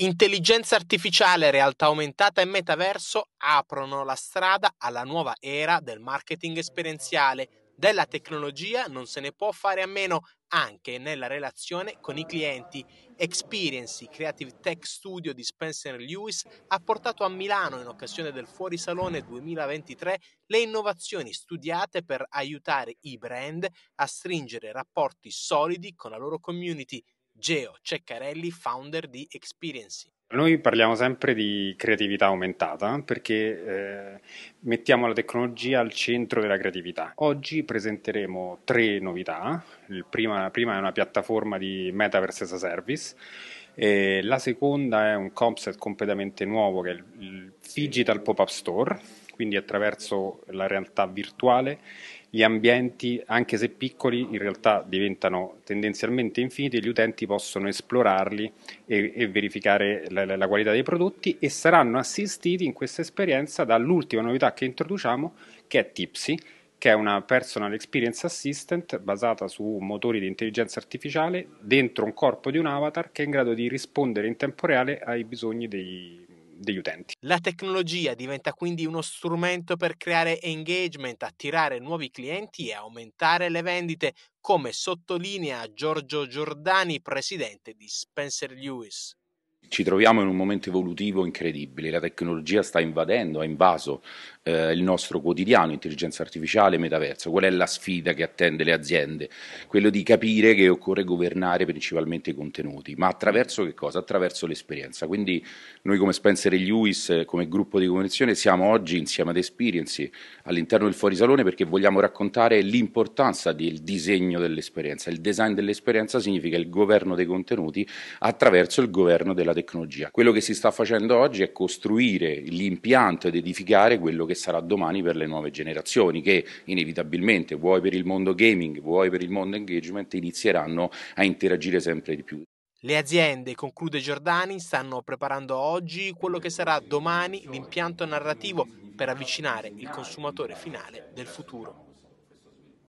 Intelligenza artificiale, realtà aumentata e metaverso aprono la strada alla nuova era del marketing esperienziale. Della tecnologia non se ne può fare a meno anche nella relazione con i clienti. Experiency Creative Tech Studio di Spencer Lewis ha portato a Milano in occasione del Fuorisalone 2023 le innovazioni studiate per aiutare i brand a stringere rapporti solidi con la loro community Geo Ceccarelli, founder di Experiency. Noi parliamo sempre di creatività aumentata perché eh, mettiamo la tecnologia al centro della creatività. Oggi presenteremo tre novità. Prima, la prima è una piattaforma di Metaverse as a Service e la seconda è un concept completamente nuovo che è il Digital Pop-Up Store, quindi attraverso la realtà virtuale gli ambienti, anche se piccoli, in realtà diventano tendenzialmente infiniti e gli utenti possono esplorarli e, e verificare la, la, qualità dei prodotti e saranno assistiti in questa esperienza dall'ultima novità che introduciamo che è Tipsy che è una personal experience assistant basata su motori di intelligenza artificiale dentro un corpo di un avatar che è in grado di rispondere in tempo reale ai bisogni dei, degli utenti. La tecnologia diventa quindi uno strumento per creare engagement, attirare nuovi clienti e aumentare le vendite, come sottolinea Giorgio Giordani, presidente di Spencer Lewis ci troviamo in un momento evolutivo incredibile, la tecnologia sta invadendo, ha invaso eh, il nostro quotidiano, intelligenza artificiale, metaverso. Qual è la sfida che attende le aziende? Quello di capire che occorre governare principalmente i contenuti, ma attraverso che cosa? Attraverso l'esperienza. Quindi noi come Spencer e Lewis, come gruppo di comunicazione, siamo oggi insieme ad Experiency all'interno del fuorisalone perché vogliamo raccontare l'importanza del disegno dell'esperienza. Il design dell'esperienza significa il governo dei contenuti attraverso il governo della tecnologia. Quello che si sta facendo oggi è costruire l'impianto ed edificare quello che sarà domani per le nuove generazioni che inevitabilmente, vuoi per il mondo gaming, vuoi per il mondo engagement, inizieranno a interagire sempre di più. Le aziende, conclude Giordani, stanno preparando oggi quello che sarà domani l'impianto narrativo per avvicinare il consumatore finale del futuro.